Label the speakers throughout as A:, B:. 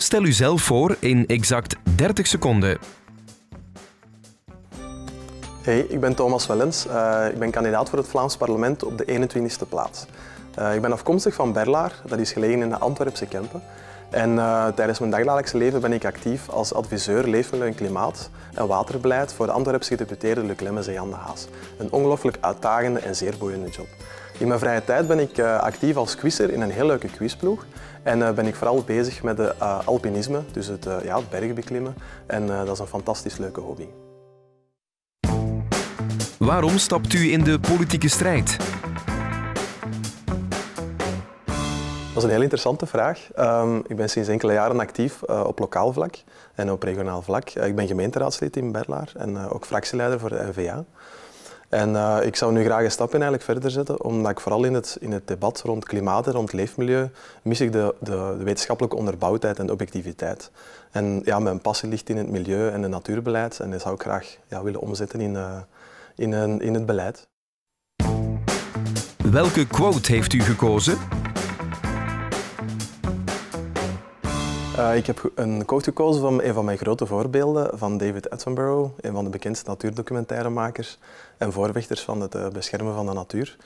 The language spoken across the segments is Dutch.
A: Stel u zelf voor in exact 30 seconden.
B: Hey, ik ben Thomas Wellens. Eh, ik ben kandidaat voor het Vlaams parlement op de 21ste plaats. Eh, ik ben afkomstig van Berlaar, dat is gelegen in de Antwerpse Kempen. En eh, tijdens mijn dagelijkse leven ben ik actief als adviseur leefmilieu en klimaat en waterbeleid voor de Antwerpse gedeputeerde Luc Lemmens en Jan de Haas. Een ongelooflijk uitdagende en zeer boeiende job. In mijn vrije tijd ben ik eh, actief als quizzer in een heel leuke quizploeg. En eh, ben ik vooral bezig met de alpinisme, dus het, ja, het bergbeklimmen. En dat is een fantastisch leuke hobby.
A: Waarom stapt u in de politieke strijd?
B: Dat is een heel interessante vraag. Ehm, ik ben sinds enkele jaren actief eh, op lokaal vlak en op regionaal vlak. Eh, ik ben gemeenteraadslid in Berlaar en eh, ook fractieleider voor de NVA. En ik zou nu graag een stap in eigenlijk verder zetten, omdat ik vooral in het, in het debat rond klimaat en rond leefmilieu mis ik de, de, wetenschappelijke onderbouwdheid en de objectiviteit. En ja, mijn passie ligt in het milieu en het natuurbeleid en dat zou ik graag ja, willen omzetten in, in, in het beleid.
A: Welke quote heeft u gekozen?
B: Eh, ik heb een quote gekozen van een van mijn grote voorbeelden, van David Attenborough, een van de bekendste natuurdocumentairemakers en voorvechters van het eh, beschermen van de natuur.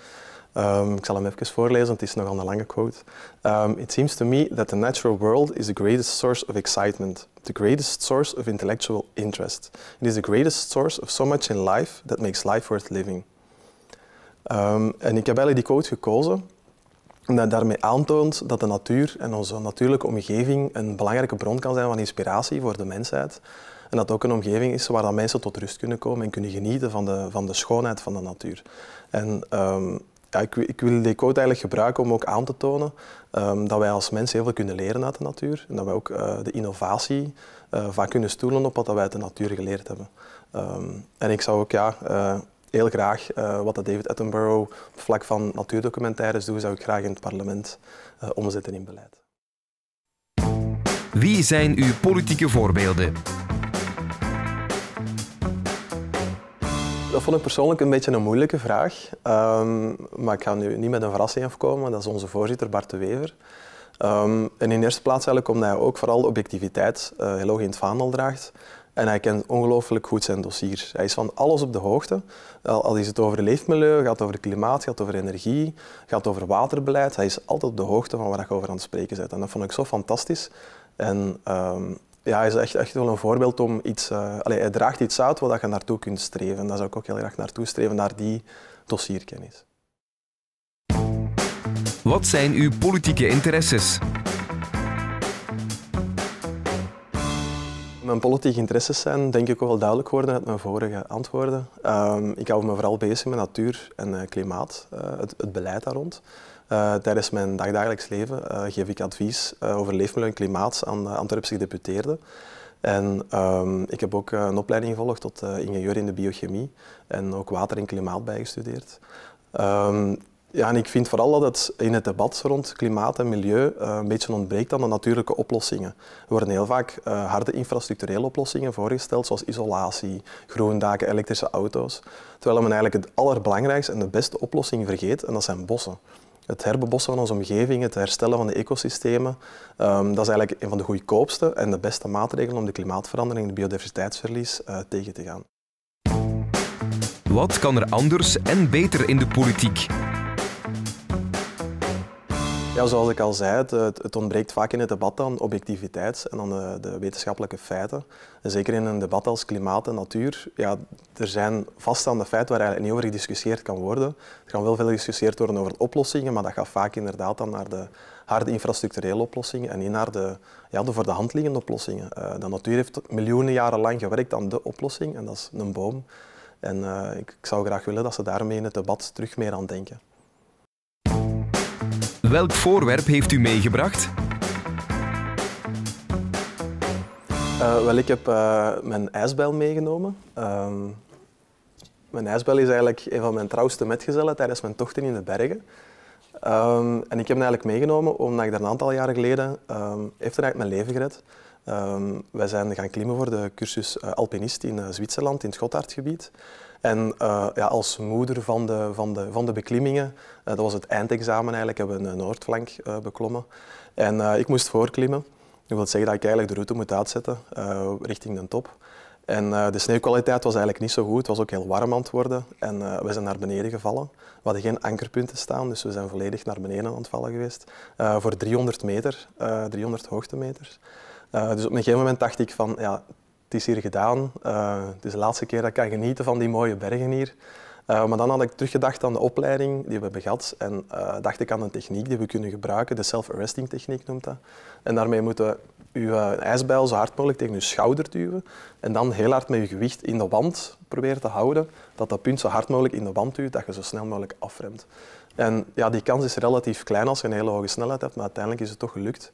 B: Ehm, ik zal hem even voorlezen, want het is nogal een lange quote. Um, It seems to me that the natural world is the greatest source of excitement, the greatest source of intellectual interest. It is the greatest source of so much in life that makes life worth living. Ehm, en ik heb eigenlijk die quote gekozen dat daarmee aantoont dat de natuur en onze natuurlijke omgeving een belangrijke bron kan zijn van inspiratie voor de mensheid. En dat ook een omgeving is waar dat mensen tot rust kunnen komen en kunnen genieten van de, van de schoonheid van de natuur. En ehm, ja, ik, ik, wil die code eigenlijk gebruiken om ook aan te tonen ehm, dat wij als mens heel veel kunnen leren uit de natuur. En dat wij ook eh, de innovatie uh, vaak kunnen stoelen op wat wij uit de natuur geleerd hebben. Ehm, en ik zou ook ja, eh, heel graag eh, wat David Attenborough op vlak van natuurdocumentaires doet, zou ik graag in het parlement eh, omzetten in beleid.
A: Wie zijn uw politieke voorbeelden?
B: Dat vond ik persoonlijk een beetje een moeilijke vraag. Ehm, maar ik ga nu niet met een verrassing afkomen. Dat is onze voorzitter Bart de Wever. Ehm, en in eerste plaats eigenlijk omdat hij ook vooral objectiviteit eh, heel hoog in het vaandel draagt. En hij kent ongelooflijk goed zijn dossier. Hij is van alles op de hoogte. Al, is het over leefmilieu, gaat over klimaat, gaat over energie, gaat over waterbeleid. Hij is altijd op de hoogte van waar je over aan het spreken bent. En dat vond ik zo fantastisch. En ehm, ja, hij is echt, echt wel een voorbeeld om iets... Uh, eh, allez, hij draagt iets uit waar je naartoe kunt streven. En daar zou ik ook heel graag naartoe streven, naar die dossierkennis.
A: Wat zijn uw politieke interesses?
B: mijn politieke interesses zijn denk ik ook wel duidelijk geworden uit mijn vorige antwoorden. Ehm, ik hou me vooral bezig met natuur en eh, klimaat, eh, het, het, beleid daar rond. Eh, tijdens mijn dagdagelijks leven geef ik advies over leefmilieu en klimaat aan Antwerpse gedeputeerden. En ehm, ik heb ook een opleiding gevolgd tot ingenieur in de biochemie en ook water en klimaat bijgestudeerd. Ehm, ja, ik vind vooral dat het in het debat rond klimaat en milieu eh, een beetje ontbreekt aan de natuurlijke oplossingen. Er worden heel vaak eh, harde infrastructurele oplossingen voorgesteld, zoals isolatie, groendaken, elektrische auto's. Terwijl men eigenlijk het allerbelangrijkste en de beste oplossing vergeet, en dat zijn bossen. Het herbebossen van onze omgeving, het herstellen van de ecosystemen, ehm, dat is eigenlijk een van de goedkoopste en de beste maatregelen om de klimaatverandering en de biodiversiteitsverlies eh, tegen te gaan.
A: Wat kan er anders en beter in de politiek?
B: Ja, zoals ik al zei, het, het, ontbreekt vaak in het debat aan objectiviteit en aan de, de, wetenschappelijke feiten. En zeker in een debat als klimaat en natuur, ja, er zijn vaststaande feiten waar eigenlijk niet over gediscussieerd kan worden. Er kan wel veel gediscussieerd worden over oplossingen, maar dat gaat vaak inderdaad dan naar de harde infrastructurele oplossingen en niet naar de, ja, de voor de hand liggende oplossingen. Eh, de natuur heeft miljoenen jaren lang gewerkt aan de oplossing en dat is een boom. En eh, ik, ik zou graag willen dat ze daarmee in het debat terug meer aan denken.
A: Welk voorwerp heeft u meegebracht?
B: Eh, wel, ik heb eh, mijn ijsbel meegenomen. Ehm, mijn ijsbel is eigenlijk een van mijn trouwste metgezellen tijdens mijn tochten in de bergen. Ehm, en ik heb hem eigenlijk meegenomen omdat ik daar een aantal jaren geleden ehm, heeft eigenlijk mijn leven gered. Ehm, wij zijn gaan klimmen voor de cursus eh, alpinist in eh, Zwitserland, in het Gotthardgebied. En eh, ja, als moeder van de, van de, van de beklimmingen, dat was het eindexamen eigenlijk, hebben we een noordflank beklommen. En ik moest voorklimmen. Dat wil zeggen dat ik eigenlijk de route moet uitzetten richting de top. En de sneeuwkwaliteit was eigenlijk niet zo goed. Het was ook heel warm aan het worden. En we zijn naar beneden gevallen. We hadden geen ankerpunten staan, dus we zijn volledig naar beneden aan het vallen geweest. voor 300 meter, uh, 300 hoogtemeters. Eh, dus op een gegeven moment dacht ik van, ja, het is hier gedaan. Uh, het is de laatste keer dat ik kan genieten van die mooie bergen hier. Eh, maar dan had ik teruggedacht aan de opleiding die we hebben gehad en dacht ik aan een techniek die we kunnen gebruiken, de self-arresting techniek noemt dat. En daarmee moeten we uw ijsbijl zo hard mogelijk tegen uw schouder duwen en dan heel hard met je gewicht in de wand proberen te houden, dat dat punt zo hard mogelijk in de wand duwt, dat je zo snel mogelijk afremt. En ja, die kans is relatief klein als je een hele hoge snelheid hebt, maar uiteindelijk is het toch gelukt.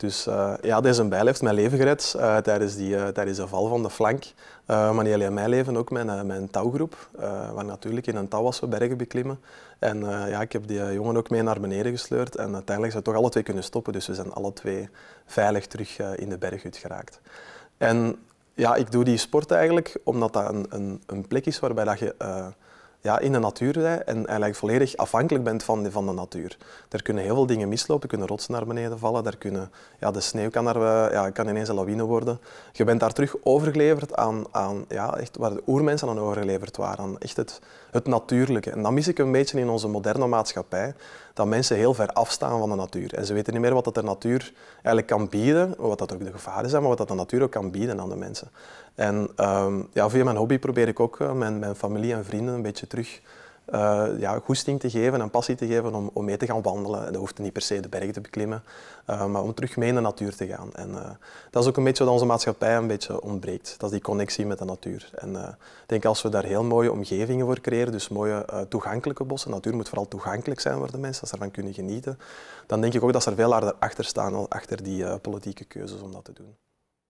B: Dus eh, ja, deze bijl heeft mijn leven gered uh, eh, tijdens, die, uh, tijdens de val van de flank. maar niet alleen mijn leven, ook mijn, mijn touwgroep. waar natuurlijk in een touw was we bergen beklimmen. En ja, ik heb die jongen ook mee naar beneden gesleurd. En uiteindelijk zijn we toch alle twee kunnen stoppen. Dus we zijn alle twee veilig terug in de berghut geraakt. En ja, ik doe die sport eigenlijk omdat dat een, een, een plek is waarbij dat je ja, in de natuur bent en eigenlijk volledig afhankelijk bent van de, van de natuur. Daar kunnen heel veel dingen mislopen, kunnen rotsen naar beneden vallen, daar kunnen, ja, de sneeuw kan, daar, eh, ja, kan ineens een lawine worden. Je bent daar terug overgeleverd aan, aan ja, echt waar de oermensen aan overgeleverd waren, aan echt het, het natuurlijke. En dat mis ik een beetje in onze moderne maatschappij, dat mensen heel ver afstaan van de natuur. En ze weten niet meer wat dat de natuur eigenlijk kan bieden, wat dat ook de gevaren zijn, maar wat dat de natuur ook kan bieden aan de mensen. En ehm, ja, via mijn hobby probeer ik ook eh, mijn, mijn familie en vrienden een beetje terug eh, ja, goesting te geven en passie te geven om, om mee te gaan wandelen. dat hoeft niet per se de berg te beklimmen, eh, maar om terug mee in de natuur te gaan. En eh, dat is ook een beetje wat onze maatschappij een beetje ontbreekt. Dat is die connectie met de natuur. En ik denk als we daar heel mooie omgevingen voor creëren, dus mooie toegankelijke bossen, natuur moet vooral toegankelijk zijn voor de mensen, dat ze ervan kunnen genieten, dan denk ik ook dat ze er veel harder achter staan, achter die politieke keuzes om dat te doen.